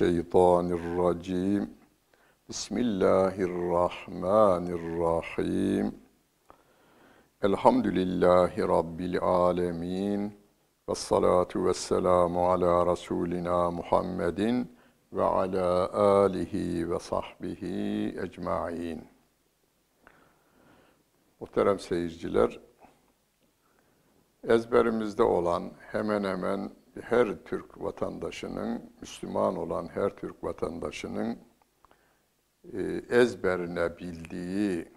Mineşşeytanirracim. Bismillahirrahmanirrahim. Elhamdülillahi Rabbil alemin. Ve salatu ve selamu ala Resulina Muhammedin ve ala alihi ve sahbihi ecmain. Muhterem seyirciler, ezberimizde olan hemen hemen her Türk vatandaşının, Müslüman olan her Türk vatandaşının e, ezberine bildiği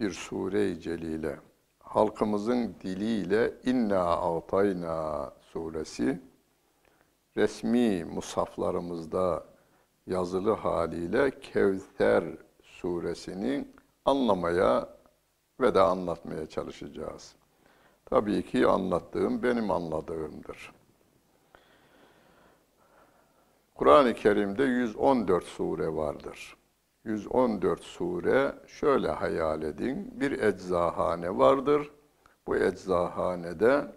bir sure-i celile, halkımızın diliyle İnna Atayna suresi resmi musaflarımızda yazılı haliyle Kevser suresini anlamaya ve de anlatmaya çalışacağız. Tabii ki anlattığım benim anladığımdır. Kur'an-ı Kerim'de 114 sure vardır. 114 sure şöyle hayal edin. Bir eczahane vardır. Bu eczahanede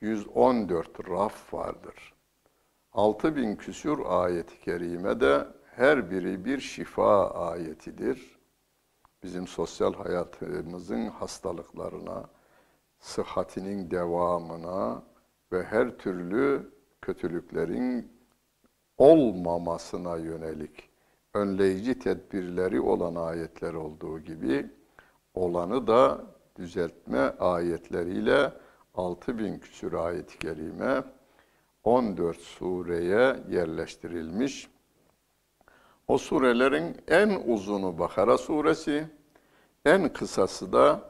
114 raf vardır. 6000 küsur ayet-i kerime de her biri bir şifa ayetidir. Bizim sosyal hayatımızın hastalıklarına, sıhhatinin devamına ve her türlü kötülüklerin olmamasına yönelik önleyici tedbirleri olan ayetler olduğu gibi olanı da düzeltme ayetleriyle 6000 küsur ayet-i kerime 14 sureye yerleştirilmiş. O surelerin en uzunu Bakara suresi, en kısası da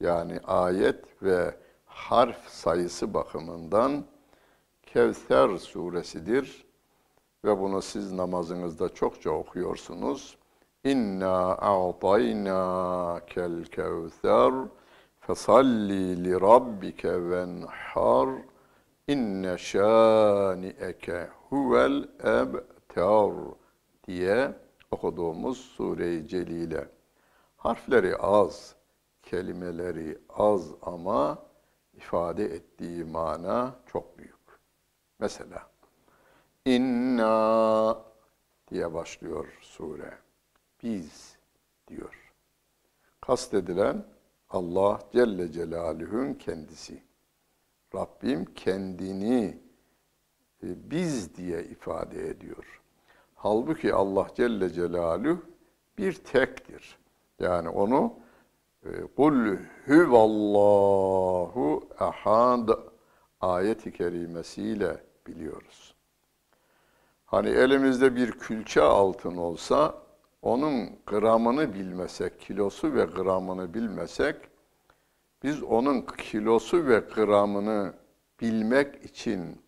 yani ayet ve harf sayısı bakımından Kevser suresidir ve bunu siz namazınızda çokça okuyorsunuz. İnna a'tayna kel kevser fesalli li rabbike venhar inne şani'eke huvel ebtar diye okuduğumuz sure-i celile. Harfleri az, kelimeleri az ama ifade ettiği mana çok büyük. Mesela İnna diye başlıyor sure. Biz diyor. Kastedilen Allah Celle Celaluhu'nun kendisi. Rabbim kendini e, biz diye ifade ediyor. Halbuki Allah Celle Celaluhu bir tektir. Yani onu e, Kul huvallahu ehad ayet-i kerimesiyle biliyoruz. Hani elimizde bir külçe altın olsa onun gramını bilmesek, kilosu ve gramını bilmesek biz onun kilosu ve gramını bilmek için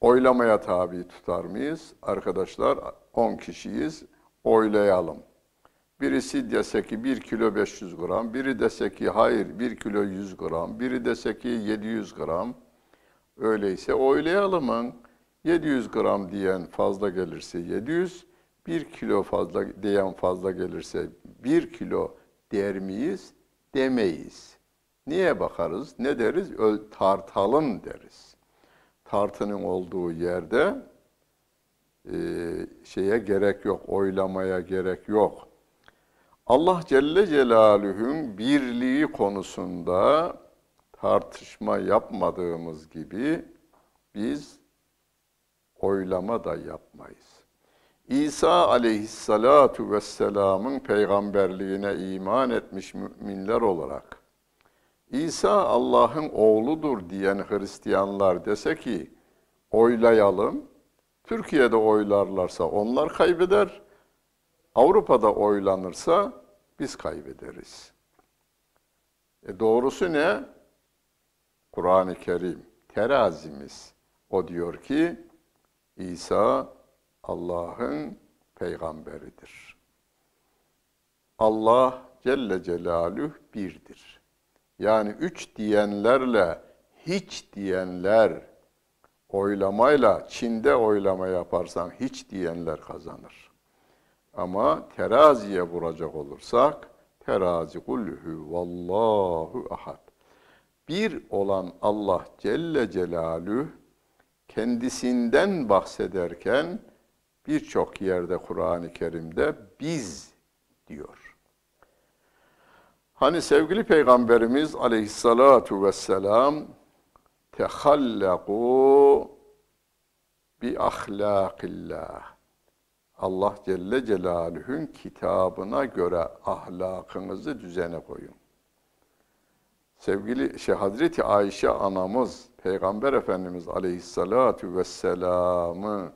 oylamaya tabi tutar mıyız? Arkadaşlar 10 kişiyiz, oylayalım. Birisi dese ki 1 kilo 500 gram, biri dese ki hayır 1 kilo 100 gram, biri dese ki 700 gram. Öyleyse oylayalımın 700 gram diyen fazla gelirse 700, 1 kilo fazla diyen fazla gelirse 1 kilo der miyiz? Demeyiz. Niye bakarız? Ne deriz? tartalım deriz. Tartının olduğu yerde e, şeye gerek yok, oylamaya gerek yok. Allah Celle Celaluhu'nun birliği konusunda tartışma yapmadığımız gibi biz oylama da yapmayız. İsa aleyhissalatu vesselamın peygamberliğine iman etmiş müminler olarak İsa Allah'ın oğludur diyen Hristiyanlar dese ki oylayalım, Türkiye'de oylarlarsa onlar kaybeder, Avrupa'da oylanırsa biz kaybederiz. E doğrusu ne? Kur'an-ı Kerim, terazimiz. O diyor ki, İsa Allah'ın peygamberidir. Allah Celle Celaluhu birdir. Yani üç diyenlerle hiç diyenler oylamayla Çin'de oylama yaparsan hiç diyenler kazanır. Ama teraziye vuracak olursak terazi kulluhu vallahu ahad. Bir olan Allah Celle Celaluhu kendisinden bahsederken birçok yerde Kur'an-ı Kerim'de biz diyor. Hani sevgili Peygamberimiz aleyhissalatu vesselam tehallaku bi ahlakillah. Allah Celle Celaluhu'nun kitabına göre ahlakınızı düzene koyun. Sevgili şey, Hazreti Ayşe anamız Peygamber Efendimiz Aleyhisselatü Vesselam'ı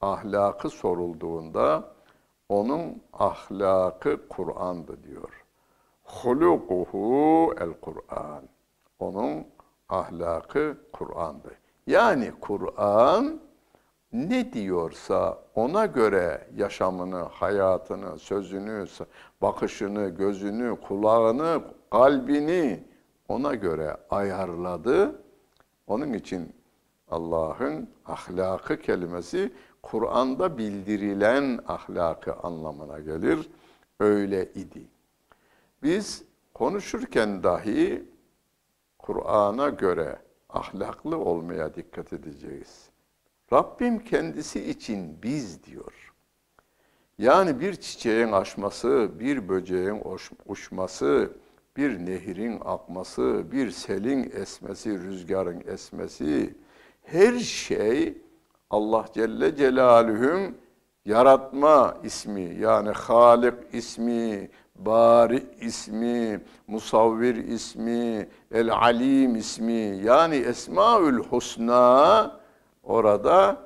ahlakı sorulduğunda onun ahlakı Kur'an'dı diyor. Hulukuhu el Kur'an. Onun ahlakı Kur'an'dı. Yani Kur'an ne diyorsa ona göre yaşamını, hayatını, sözünü, bakışını, gözünü, kulağını, kalbini ona göre ayarladı onun için Allah'ın ahlakı kelimesi Kur'an'da bildirilen ahlakı anlamına gelir. Öyle idi. Biz konuşurken dahi Kur'an'a göre ahlaklı olmaya dikkat edeceğiz. Rabbim kendisi için biz diyor. Yani bir çiçeğin açması, bir böceğin uçması, bir nehirin akması, bir selin esmesi, rüzgarın esmesi, her şey Allah Celle Celaluhum yaratma ismi yani Halik ismi, Bari ismi, Musavvir ismi, El Alim ismi yani Esmaül Husna orada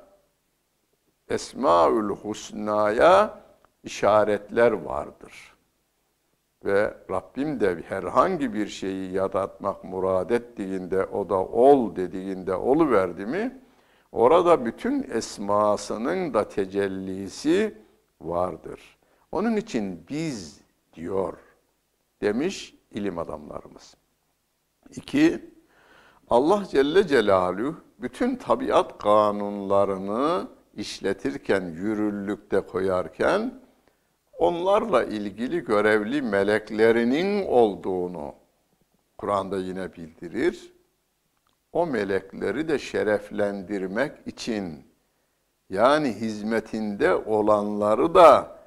Esmaül Husna'ya işaretler vardır. Ve Rabbim de herhangi bir şeyi yaratmak murad ettiğinde, o da ol dediğinde oluverdi mi, orada bütün esmasının da tecellisi vardır. Onun için biz diyor demiş ilim adamlarımız. İki, Allah Celle Celaluhu bütün tabiat kanunlarını işletirken, yürürlükte koyarken onlarla ilgili görevli meleklerinin olduğunu Kur'an'da yine bildirir. O melekleri de şereflendirmek için yani hizmetinde olanları da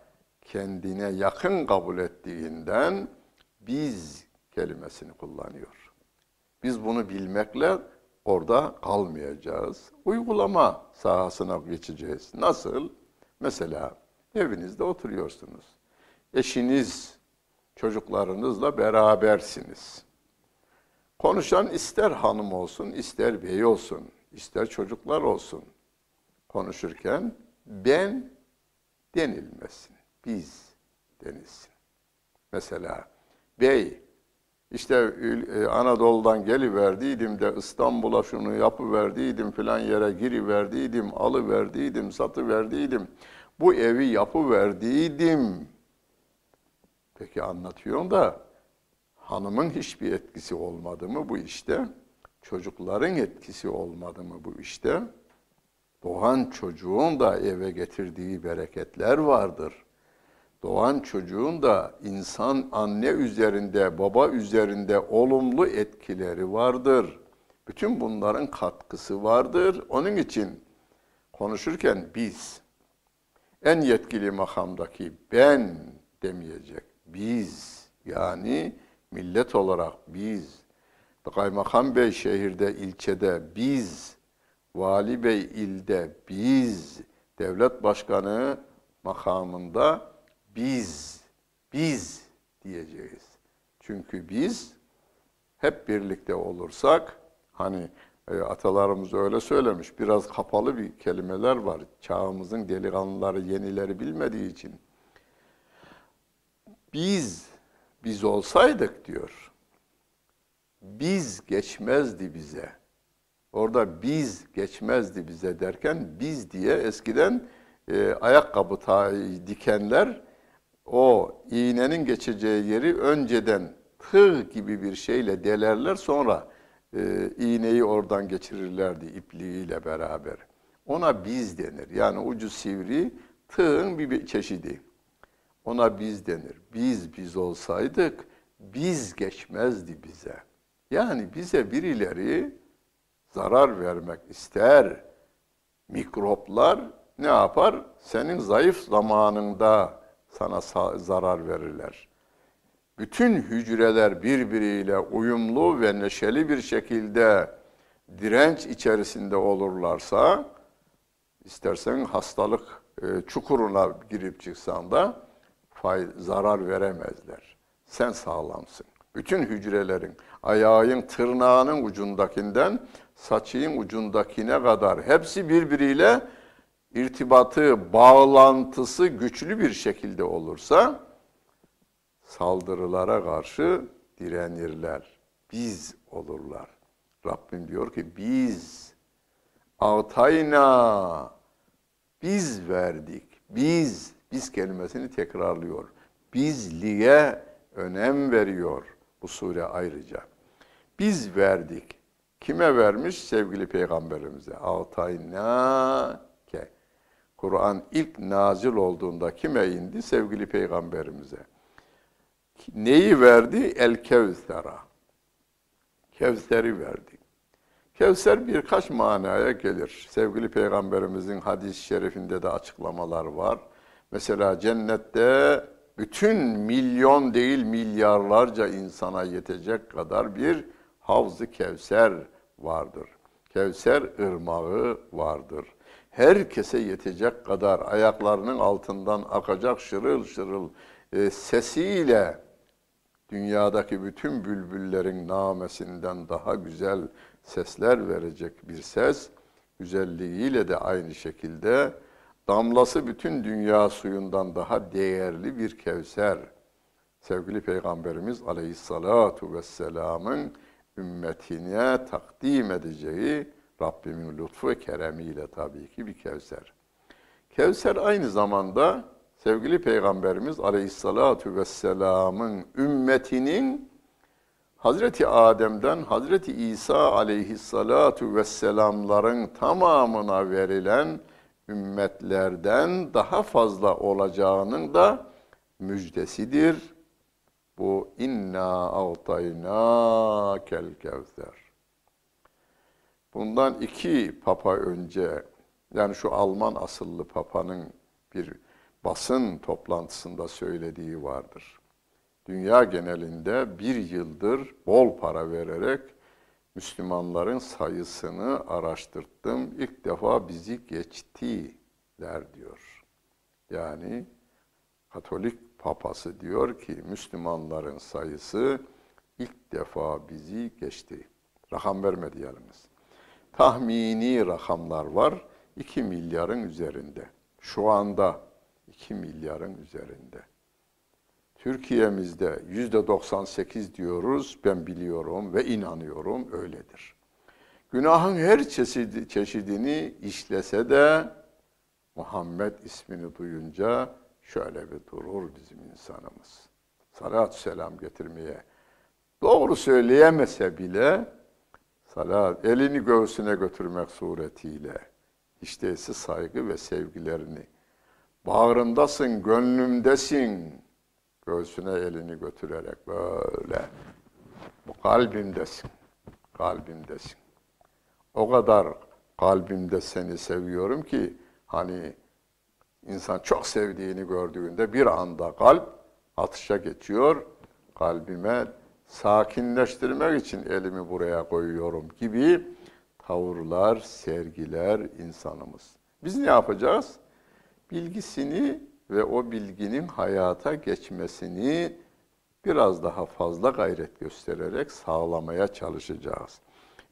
kendine yakın kabul ettiğinden biz kelimesini kullanıyor. Biz bunu bilmekle orada kalmayacağız. Uygulama sahasına geçeceğiz. Nasıl? Mesela Evinizde oturuyorsunuz. Eşiniz, çocuklarınızla berabersiniz. Konuşan ister hanım olsun, ister bey olsun, ister çocuklar olsun. Konuşurken ben denilmesin, biz denilsin. Mesela bey, işte e, Anadolu'dan geliverdiydim de İstanbul'a şunu yapıverdiydim filan yere giriverdiydim, alıverdiydim, satıverdiydim. verdiydim bu evi yapı verdiydim. Peki anlatıyorum da hanımın hiçbir etkisi olmadı mı bu işte? Çocukların etkisi olmadı mı bu işte? Doğan çocuğun da eve getirdiği bereketler vardır. Doğan çocuğun da insan anne üzerinde, baba üzerinde olumlu etkileri vardır. Bütün bunların katkısı vardır. Onun için konuşurken biz en yetkili makamdaki ben demeyecek. Biz yani millet olarak biz. Kaymakam Bey şehirde, ilçede biz. Vali Bey ilde biz. Devlet başkanı makamında biz. Biz diyeceğiz. Çünkü biz hep birlikte olursak hani e, atalarımız öyle söylemiş. Biraz kapalı bir kelimeler var. Çağımızın delikanlıları, yenileri bilmediği için. Biz, biz olsaydık diyor. Biz geçmezdi bize. Orada biz geçmezdi bize derken biz diye eskiden e, ayakkabı ta, dikenler o iğnenin geçeceği yeri önceden tığ gibi bir şeyle delerler sonra e, iğneyi oradan geçirirlerdi ipliğiyle beraber. Ona biz denir. Yani ucu sivri tığın bir çeşidi. Ona biz denir. Biz biz olsaydık biz geçmezdi bize. Yani bize birileri zarar vermek ister. Mikroplar ne yapar? Senin zayıf zamanında sana zarar verirler bütün hücreler birbiriyle uyumlu ve neşeli bir şekilde direnç içerisinde olurlarsa, istersen hastalık e, çukuruna girip çıksan da fay, zarar veremezler. Sen sağlamsın. Bütün hücrelerin, ayağın tırnağının ucundakinden saçın ucundakine kadar hepsi birbiriyle irtibatı, bağlantısı güçlü bir şekilde olursa saldırılara karşı direnirler. Biz olurlar. Rabbim diyor ki biz Altayna biz verdik. Biz biz kelimesini tekrarlıyor. Bizliğe önem veriyor bu sure ayrıca. Biz verdik. Kime vermiş? Sevgili Peygamberimize. Altayna ke. Kur'an ilk nazil olduğunda kime indi? Sevgili Peygamberimize neyi verdi? El Kevser'a. Kevser'i verdi. Kevser birkaç manaya gelir. Sevgili Peygamberimizin hadis-i şerifinde de açıklamalar var. Mesela cennette bütün milyon değil milyarlarca insana yetecek kadar bir havz-ı Kevser vardır. Kevser ırmağı vardır. Herkese yetecek kadar ayaklarının altından akacak şırıl şırıl e, sesiyle dünyadaki bütün bülbüllerin namesinden daha güzel sesler verecek bir ses, güzelliğiyle de aynı şekilde damlası bütün dünya suyundan daha değerli bir kevser. Sevgili Peygamberimiz Aleyhissalatu vesselam'ın ümmetine takdim edeceği Rabbimin lütfu ve keremiyle tabii ki bir kevser. Kevser aynı zamanda sevgili Peygamberimiz Aleyhisselatü Vesselam'ın ümmetinin Hazreti Adem'den Hazreti İsa Aleyhisselatü Vesselam'ların tamamına verilen ümmetlerden daha fazla olacağının da müjdesidir. Bu inna avtayna kel kevzer. Bundan iki papa önce yani şu Alman asıllı papanın bir basın toplantısında söylediği vardır. Dünya genelinde bir yıldır bol para vererek Müslümanların sayısını araştırttım. İlk defa bizi geçtiler diyor. Yani Katolik papası diyor ki Müslümanların sayısı ilk defa bizi geçti. Rakam vermedi yalnız. Tahmini rakamlar var. 2 milyarın üzerinde. Şu anda 2 milyarın üzerinde. Türkiye'mizde yüzde 98 diyoruz, ben biliyorum ve inanıyorum öyledir. Günahın her çeşidi, çeşidini işlese de Muhammed ismini duyunca şöyle bir durur bizim insanımız. Salat selam getirmeye. Doğru söyleyemese bile salat elini göğsüne götürmek suretiyle işteysi saygı ve sevgilerini Bağrımdasın, gönlümdesin. Göğsüne elini götürerek böyle. Bu kalbimdesin, kalbimdesin. O kadar kalbimde seni seviyorum ki hani insan çok sevdiğini gördüğünde bir anda kalp atışa geçiyor. Kalbime sakinleştirmek için elimi buraya koyuyorum gibi tavırlar sergiler insanımız. Biz ne yapacağız? bilgisini ve o bilginin hayata geçmesini biraz daha fazla gayret göstererek sağlamaya çalışacağız.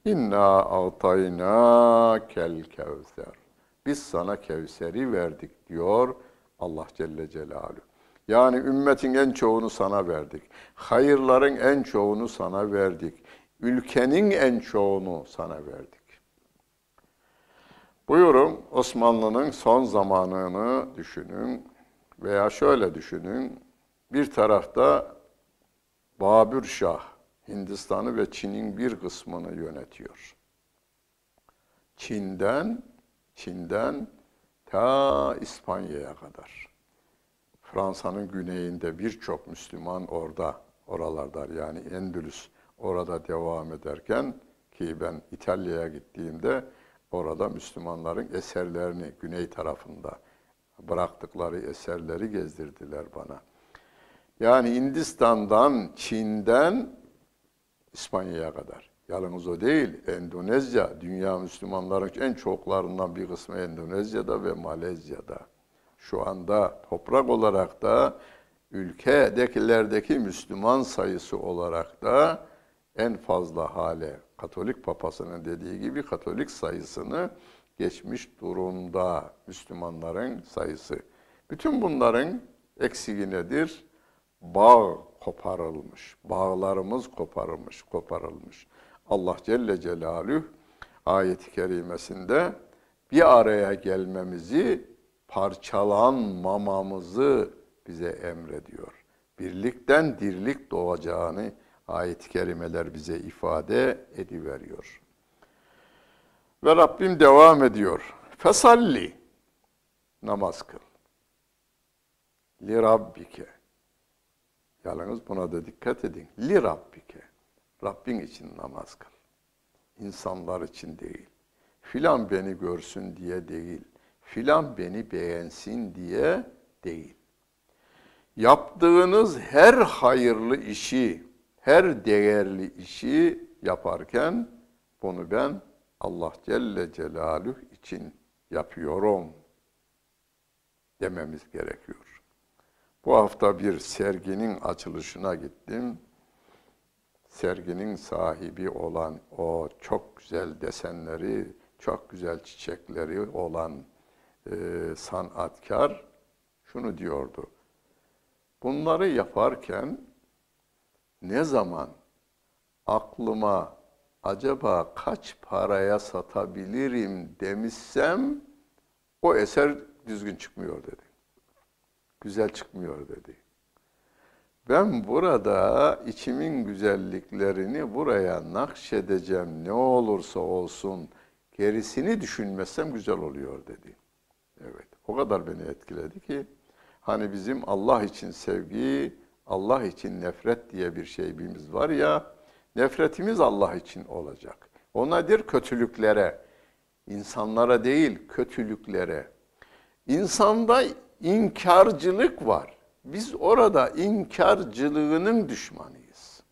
İnna atayna kel kevser. Biz sana Kevser'i verdik diyor Allah Celle Celaluhu. Yani ümmetin en çoğunu sana verdik. Hayırların en çoğunu sana verdik. Ülkenin en çoğunu sana verdik. Buyurun Osmanlı'nın son zamanını düşünün veya şöyle düşünün. Bir tarafta Babür Şah Hindistan'ı ve Çin'in bir kısmını yönetiyor. Çin'den Çin'den ta İspanya'ya kadar. Fransa'nın güneyinde birçok Müslüman orada, oralarda yani Endülüs orada devam ederken ki ben İtalya'ya gittiğimde orada Müslümanların eserlerini güney tarafında bıraktıkları eserleri gezdirdiler bana. Yani Hindistan'dan, Çin'den İspanya'ya kadar. Yalnız o değil, Endonezya, dünya Müslümanların en çoklarından bir kısmı Endonezya'da ve Malezya'da. Şu anda toprak olarak da ülkedekilerdeki Müslüman sayısı olarak da en fazla hale Katolik papasının dediği gibi Katolik sayısını geçmiş durumda Müslümanların sayısı. Bütün bunların eksiği nedir? Bağ koparılmış, bağlarımız koparılmış, koparılmış. Allah Celle Celaluhu ayet-i kerimesinde bir araya gelmemizi, parçalanmamamızı bize emrediyor. Birlikten dirlik doğacağını ayet-i kerimeler bize ifade ediveriyor. Ve Rabbim devam ediyor. Fesalli namaz kıl. Li Rabbike. Yalnız buna da dikkat edin. Li Rabbike. Rabbin için namaz kıl. İnsanlar için değil. Filan beni görsün diye değil. Filan beni beğensin diye değil. Yaptığınız her hayırlı işi her değerli işi yaparken bunu ben Allah Celle Celaluhu için yapıyorum dememiz gerekiyor. Bu hafta bir serginin açılışına gittim. Serginin sahibi olan o çok güzel desenleri, çok güzel çiçekleri olan e, sanatkar şunu diyordu. Bunları yaparken ne zaman aklıma acaba kaç paraya satabilirim demişsem o eser düzgün çıkmıyor dedi. Güzel çıkmıyor dedi. Ben burada içimin güzelliklerini buraya nakşedeceğim ne olursa olsun gerisini düşünmezsem güzel oluyor dedi. Evet o kadar beni etkiledi ki hani bizim Allah için sevgi, Allah için nefret diye bir şeyimiz var ya, nefretimiz Allah için olacak. O nedir? Kötülüklere, insanlara değil kötülüklere. İnsanda inkarcılık var. Biz orada inkarcılığının düşmanıyız.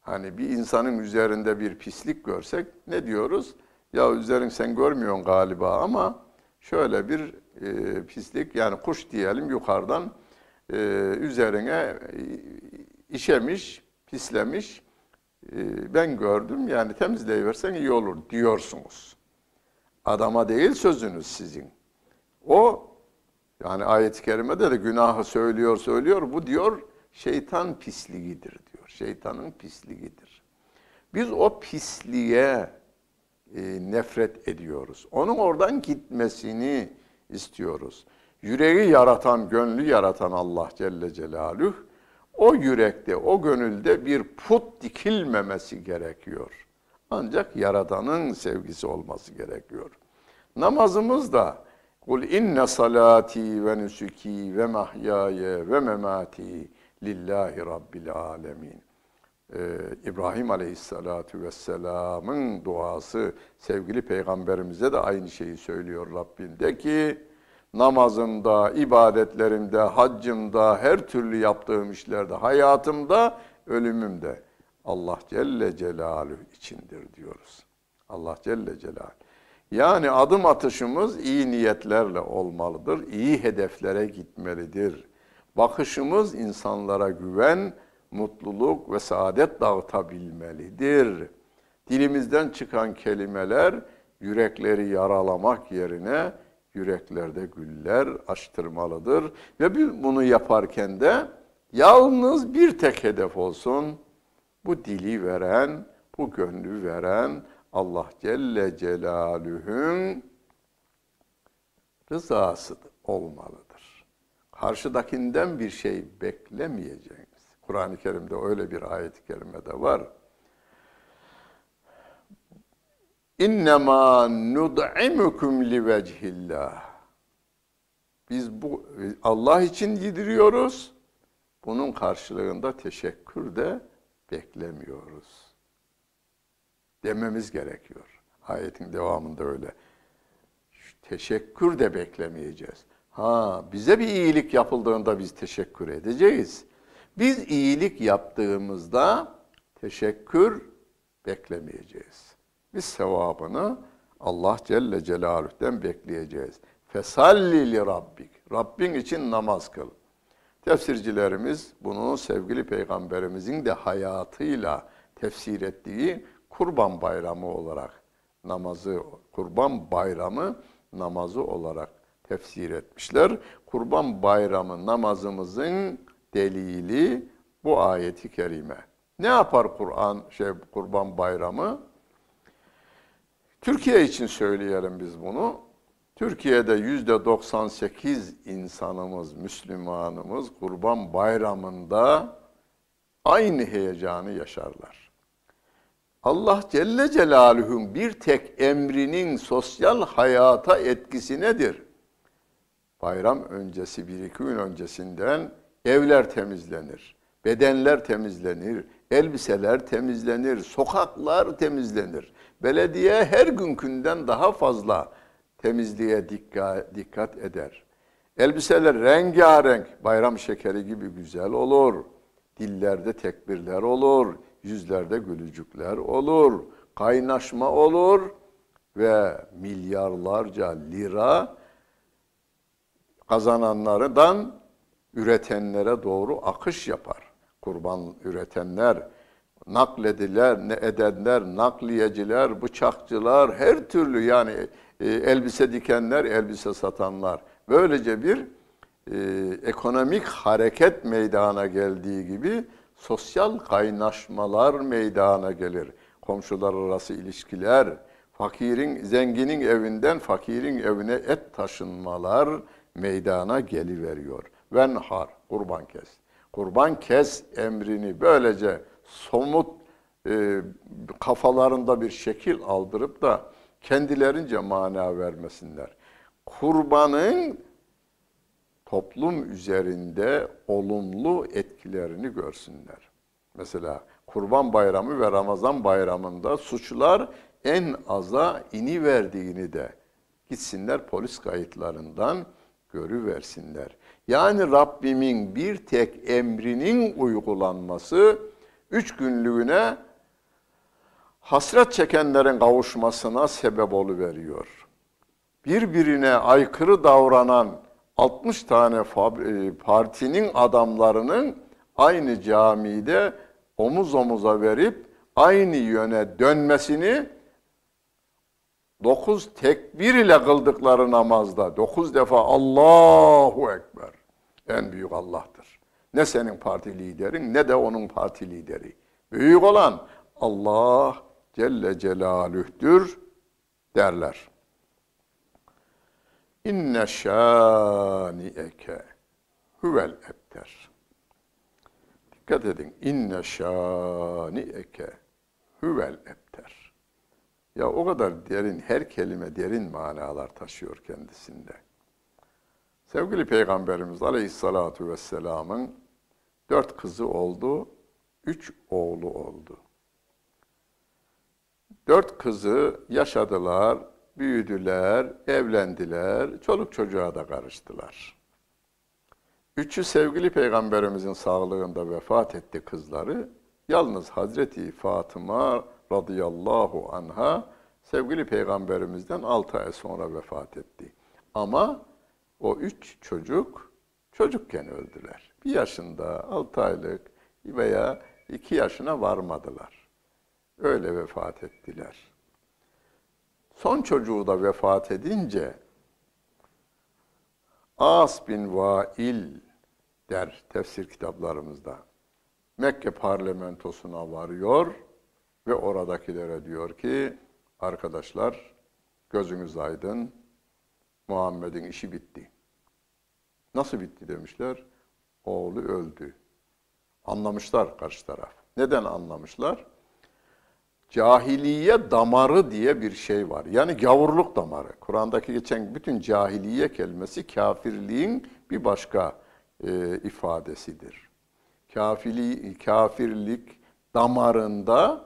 Hani bir insanın üzerinde bir pislik görsek ne diyoruz? Ya üzerin sen görmüyorsun galiba ama şöyle bir e, pislik yani kuş diyelim yukarıdan e, üzerine işemiş, pislemiş. E, ben gördüm yani temizleyiversen iyi olur diyorsunuz. Adama değil sözünüz sizin. O yani ayet-i kerimede de günahı söylüyor söylüyor. Bu diyor şeytan pisliğidir diyor. Şeytanın pisliğidir. Biz o pisliğe e, nefret ediyoruz. Onun oradan gitmesini istiyoruz. Yüreği yaratan, gönlü yaratan Allah Celle Celaluhu o yürekte, o gönülde bir put dikilmemesi gerekiyor. Ancak Yaradan'ın sevgisi olması gerekiyor. Namazımız da Kul inne salati ve nusuki ve mahyaye ve memati lillahi rabbil alemin. Ee, İbrahim aleyhissalatu vesselamın duası sevgili peygamberimize de aynı şeyi söylüyor Rabbim de ki namazımda, ibadetlerimde, haccımda, her türlü yaptığım işlerde, hayatımda, ölümümde Allah Celle Celaluhu içindir diyoruz. Allah Celle Celaluhu. Yani adım atışımız iyi niyetlerle olmalıdır, iyi hedeflere gitmelidir. Bakışımız insanlara güven, mutluluk ve saadet dağıtabilmelidir. Dilimizden çıkan kelimeler yürekleri yaralamak yerine yüreklerde güller açtırmalıdır. Ve bunu yaparken de yalnız bir tek hedef olsun. Bu dili veren, bu gönlü veren Allah Celle Celaluhu'nun rızası olmalıdır. Karşıdakinden bir şey beklemeyeceğiniz. Kur'an-ı Kerim'de öyle bir ayet-i kerime de var. İnnemâ nud'imukum livecihillah. Biz bu Allah için yediriyoruz. Bunun karşılığında teşekkür de beklemiyoruz. Dememiz gerekiyor. Ayetin devamında öyle. Teşekkür de beklemeyeceğiz. Ha bize bir iyilik yapıldığında biz teşekkür edeceğiz. Biz iyilik yaptığımızda teşekkür beklemeyeceğiz. Biz sevabını Allah Celle Celaluh'ten bekleyeceğiz. Fesalli li Rabbik. Rabbin için namaz kıl. Tefsircilerimiz bunu sevgili peygamberimizin de hayatıyla tefsir ettiği kurban bayramı olarak namazı, kurban bayramı namazı olarak tefsir etmişler. Kurban bayramı namazımızın delili bu ayeti kerime. Ne yapar Kur'an şey kurban bayramı? Türkiye için söyleyelim biz bunu. Türkiye'de yüzde 98 insanımız, Müslümanımız Kurban Bayramı'nda aynı heyecanı yaşarlar. Allah Celle Celaluhu'nun bir tek emrinin sosyal hayata etkisi nedir? Bayram öncesi, bir iki gün öncesinden evler temizlenir. Bedenler temizlenir, elbiseler temizlenir, sokaklar temizlenir. Belediye her günkünden daha fazla temizliğe dikkat, eder. Elbiseler rengarenk, bayram şekeri gibi güzel olur. Dillerde tekbirler olur, yüzlerde gülücükler olur, kaynaşma olur ve milyarlarca lira kazananlardan üretenlere doğru akış yapar kurban üretenler, naklediler, ne edenler, nakliyeciler, bıçakçılar, her türlü yani e, elbise dikenler, elbise satanlar. Böylece bir e, ekonomik hareket meydana geldiği gibi sosyal kaynaşmalar meydana gelir. Komşular arası ilişkiler, fakirin, zenginin evinden fakirin evine et taşınmalar meydana geliveriyor. Venhar, kurban kesti kurban kes emrini böylece somut e, kafalarında bir şekil aldırıp da kendilerince mana vermesinler. Kurbanın toplum üzerinde olumlu etkilerini görsünler. Mesela Kurban Bayramı ve Ramazan Bayramı'nda suçlar en aza ini verdiğini de gitsinler polis kayıtlarından görüversinler. Yani Rabbimin bir tek emrinin uygulanması üç günlüğüne hasret çekenlerin kavuşmasına sebep oluveriyor. Birbirine aykırı davranan 60 tane e, partinin adamlarının aynı camide omuz omuza verip aynı yöne dönmesini dokuz tekbir ile kıldıkları namazda dokuz defa Allahu Ekber en büyük Allah'tır. Ne senin parti liderin ne de onun parti lideri. Büyük olan Allah Celle Celaluh'tür derler. İnne eke huvel ebter. Dikkat edin. İnne eke huvel ebter. Ya o kadar derin, her kelime derin manalar taşıyor kendisinde. Sevgili Peygamberimiz Aleyhisselatü Vesselam'ın dört kızı oldu, üç oğlu oldu. Dört kızı yaşadılar, büyüdüler, evlendiler, çoluk çocuğa da karıştılar. Üçü sevgili Peygamberimizin sağlığında vefat etti kızları. Yalnız Hazreti Fatıma radıyallahu anha sevgili Peygamberimizden altı ay sonra vefat etti. Ama o üç çocuk çocukken öldüler. Bir yaşında, altı aylık veya iki yaşına varmadılar. Öyle vefat ettiler. Son çocuğu da vefat edince As bin Vail der tefsir kitaplarımızda. Mekke parlamentosuna varıyor ve oradakilere diyor ki arkadaşlar gözünüz aydın Muhammed'in işi bitti. Nasıl bitti demişler? Oğlu öldü. Anlamışlar karşı taraf. Neden anlamışlar? Cahiliye damarı diye bir şey var. Yani gavurluk damarı. Kur'an'daki geçen bütün cahiliye kelimesi kafirliğin bir başka e, ifadesidir. Kafili, kafirlik damarında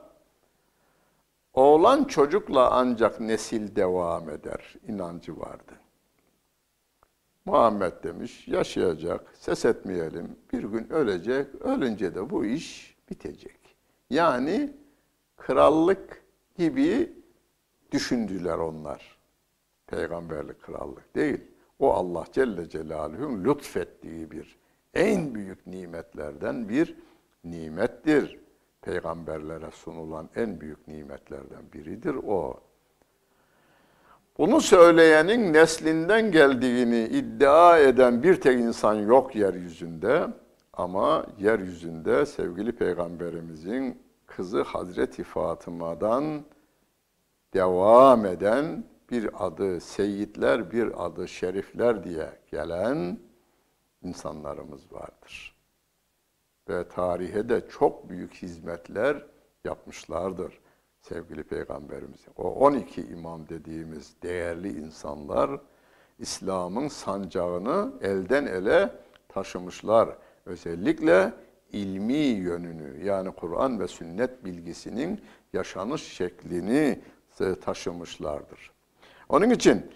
oğlan çocukla ancak nesil devam eder inancı vardı. Muhammed demiş, yaşayacak, ses etmeyelim, bir gün ölecek, ölünce de bu iş bitecek. Yani krallık gibi düşündüler onlar. Peygamberlik krallık değil. O Allah Celle Celaluhu'nun lütfettiği bir, en büyük nimetlerden bir nimettir. Peygamberlere sunulan en büyük nimetlerden biridir o. Bunu söyleyenin neslinden geldiğini iddia eden bir tek insan yok yeryüzünde. Ama yeryüzünde sevgili peygamberimizin kızı Hazreti Fatıma'dan devam eden bir adı seyitler, bir adı şerifler diye gelen insanlarımız vardır. Ve tarihe de çok büyük hizmetler yapmışlardır sevgili peygamberimiz. O 12 imam dediğimiz değerli insanlar İslam'ın sancağını elden ele taşımışlar. Özellikle ilmi yönünü yani Kur'an ve sünnet bilgisinin yaşanış şeklini e, taşımışlardır. Onun için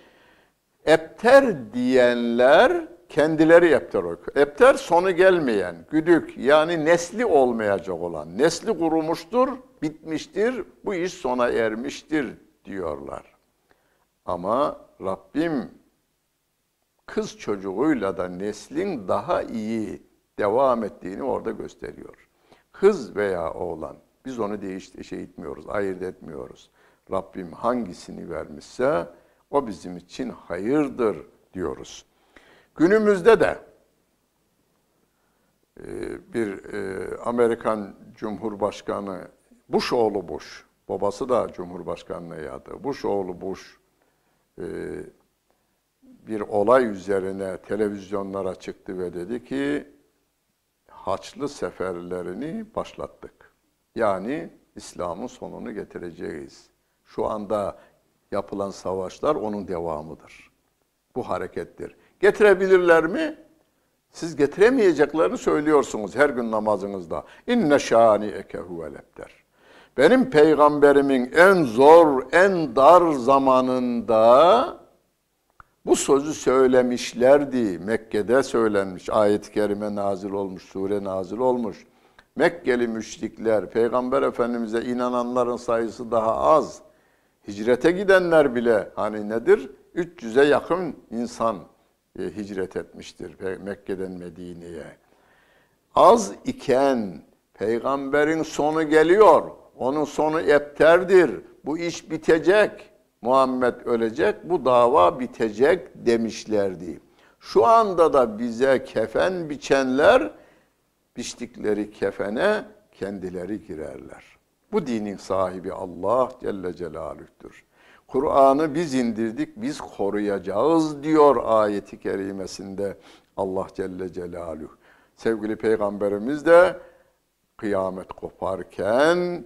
epter diyenler kendileri epter okur. Epter sonu gelmeyen, güdük yani nesli olmayacak olan, nesli kurumuştur, bitmiştir, bu iş sona ermiştir diyorlar. Ama Rabbim kız çocuğuyla da neslin daha iyi devam ettiğini orada gösteriyor. Kız veya oğlan, biz onu değiş şey etmiyoruz, ayırt etmiyoruz. Rabbim hangisini vermişse o bizim için hayırdır diyoruz. Günümüzde de e, bir e, Amerikan Cumhurbaşkanı Bush oğlu Bush, babası da Cumhurbaşkanlığı yadı. Bush oğlu e, Bush bir olay üzerine televizyonlara çıktı ve dedi ki Haçlı seferlerini başlattık. Yani İslam'ın sonunu getireceğiz. Şu anda yapılan savaşlar onun devamıdır. Bu harekettir. Getirebilirler mi? Siz getiremeyeceklerini söylüyorsunuz her gün namazınızda. İnne şani ekehu ebter. Benim peygamberimin en zor, en dar zamanında bu sözü söylemişlerdi. Mekke'de söylenmiş, ayet-i kerime nazil olmuş, sure nazil olmuş. Mekkeli müşrikler, Peygamber Efendimiz'e inananların sayısı daha az. Hicrete gidenler bile hani nedir? 300'e yakın insan e, hicret etmiştir Mekke'den Medine'ye. Az iken peygamberin sonu geliyor. Onun sonu epterdir. Bu iş bitecek. Muhammed ölecek, bu dava bitecek demişlerdi. Şu anda da bize kefen biçenler biçtikleri kefene kendileri girerler. Bu dinin sahibi Allah Celle Celaluh'tür. Kur'an'ı biz indirdik, biz koruyacağız diyor ayeti kerimesinde Allah Celle Celaluhu. Sevgili Peygamberimiz de kıyamet koparken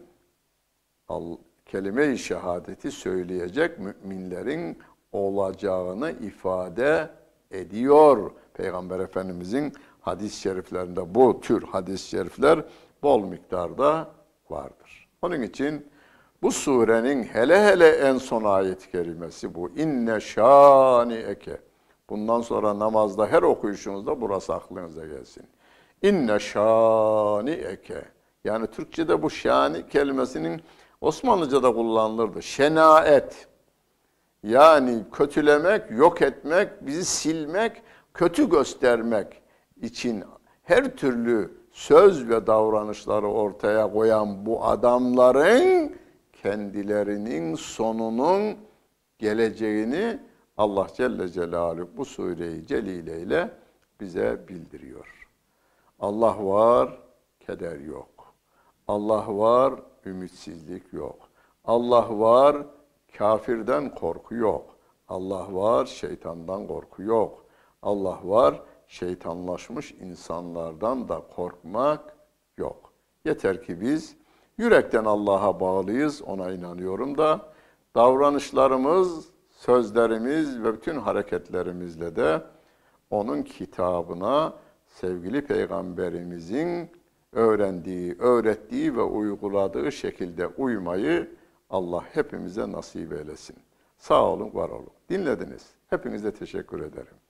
kelime-i şehadeti söyleyecek müminlerin olacağını ifade ediyor. Peygamber Efendimizin hadis-i şeriflerinde bu tür hadis-i şerifler bol miktarda vardır. Onun için bu surenin hele hele en son ayet-i kerimesi bu. İnne şani eke. Bundan sonra namazda her okuyuşunuzda burası aklınıza gelsin. İnne şani eke. Yani Türkçe'de bu şani kelimesinin Osmanlıca'da kullanılırdı. Şenaet. Yani kötülemek, yok etmek, bizi silmek, kötü göstermek için her türlü söz ve davranışları ortaya koyan bu adamların kendilerinin sonunun geleceğini Allah Celle Celaluhu bu sureyi celile ile bize bildiriyor. Allah var, keder yok. Allah var, ümitsizlik yok. Allah var, kafirden korku yok. Allah var, şeytandan korku yok. Allah var, şeytanlaşmış insanlardan da korkmak yok. Yeter ki biz Yürekten Allah'a bağlıyız, ona inanıyorum da davranışlarımız, sözlerimiz ve bütün hareketlerimizle de onun kitabına sevgili peygamberimizin öğrendiği, öğrettiği ve uyguladığı şekilde uymayı Allah hepimize nasip eylesin. Sağ olun, var olun. Dinlediniz. Hepinize teşekkür ederim.